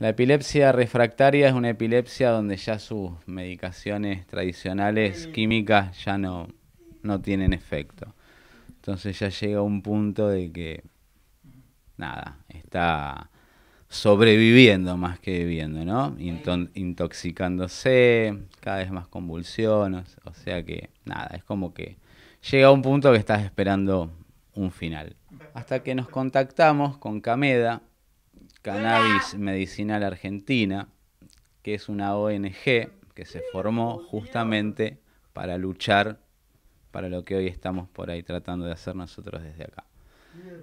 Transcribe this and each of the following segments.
La epilepsia refractaria es una epilepsia donde ya sus medicaciones tradicionales químicas ya no, no tienen efecto. Entonces ya llega un punto de que, nada, está sobreviviendo más que viviendo, ¿no? intoxicándose, cada vez más convulsiones, o sea que, nada, es como que llega a un punto que estás esperando un final. Hasta que nos contactamos con Cameda, Cannabis Medicinal Argentina, que es una ONG que se formó justamente para luchar para lo que hoy estamos por ahí tratando de hacer nosotros desde acá.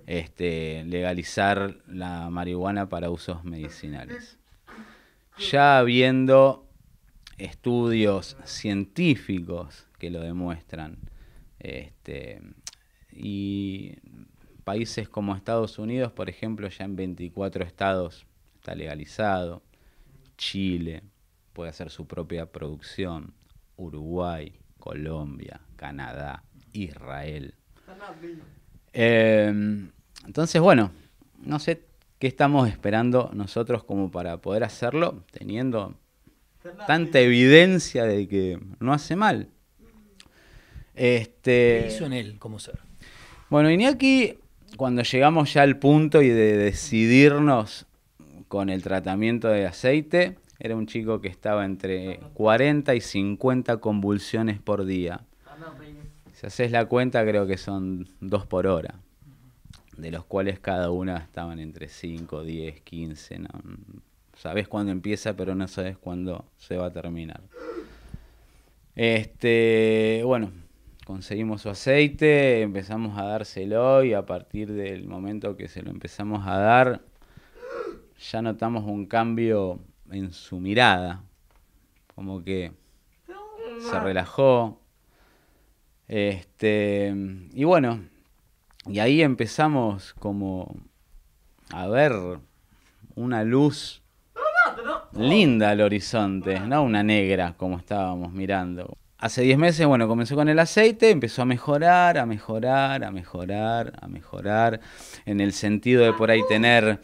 Este, legalizar la marihuana para usos medicinales. Ya habiendo estudios científicos que lo demuestran, este, y Países como Estados Unidos, por ejemplo, ya en 24 estados está legalizado. Chile puede hacer su propia producción. Uruguay, Colombia, Canadá, Israel. Em, entonces, bueno, no sé qué estamos esperando nosotros como para poder hacerlo, teniendo tanta evidencia de que no hace mal. Este, ¿Qué hizo en él como ser? Bueno, Iñaki cuando llegamos ya al punto y de decidirnos con el tratamiento de aceite, era un chico que estaba entre 40 y 50 convulsiones por día. Si haces la cuenta, creo que son dos por hora, de los cuales cada una estaban entre 5, 10, 15. ¿no? Sabes cuándo empieza, pero no sabes cuándo se va a terminar. Este, bueno, conseguimos su aceite, empezamos a dárselo y a partir del momento que se lo empezamos a dar, ya notamos un cambio en su mirada, como que se relajó. Este, y bueno, y ahí empezamos como a ver una luz linda al horizonte, no una negra como estábamos mirando hace 10 meses, bueno, comenzó con el aceite, empezó a mejorar, a mejorar, a mejorar, a mejorar, en el sentido de por ahí tener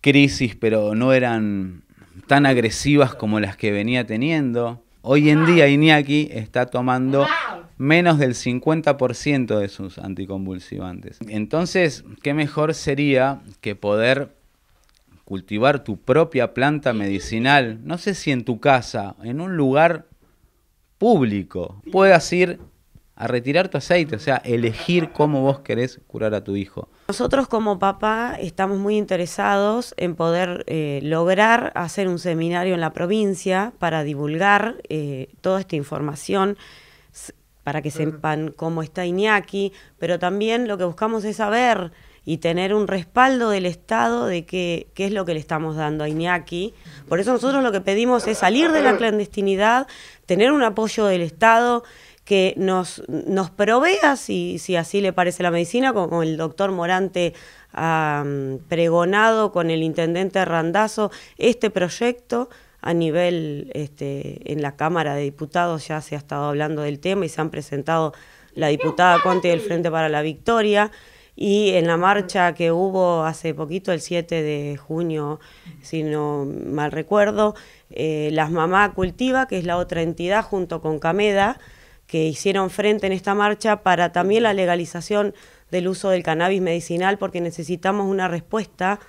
crisis, pero no eran tan agresivas como las que venía teniendo. Hoy en día Iñaki está tomando menos del 50% de sus anticonvulsivantes. Entonces, ¿qué mejor sería que poder cultivar tu propia planta medicinal? No sé si en tu casa, en un lugar público. Puedas ir a retirar tu aceite, o sea, elegir cómo vos querés curar a tu hijo. Nosotros como papá estamos muy interesados en poder eh, lograr hacer un seminario en la provincia para divulgar eh, toda esta información, para que sepan cómo está Iñaki, pero también lo que buscamos es saber y tener un respaldo del Estado de qué, es lo que le estamos dando a Iñaki. Por eso nosotros lo que pedimos es salir de la clandestinidad, tener un apoyo del Estado que nos, nos provea, si, si así le parece la medicina, como el doctor Morante ha mm, pregonado con el intendente Randazo, este proyecto a nivel este, en la Cámara de Diputados ya se ha estado hablando del tema y se han presentado la diputada Conte del Frente para la Victoria. Y en la marcha que hubo hace poquito, el 7 de junio, si no mal recuerdo, eh, las Mamá Cultiva, que es la otra entidad junto con Cameda, que hicieron frente en esta marcha para también la legalización del uso del cannabis medicinal, porque necesitamos una respuesta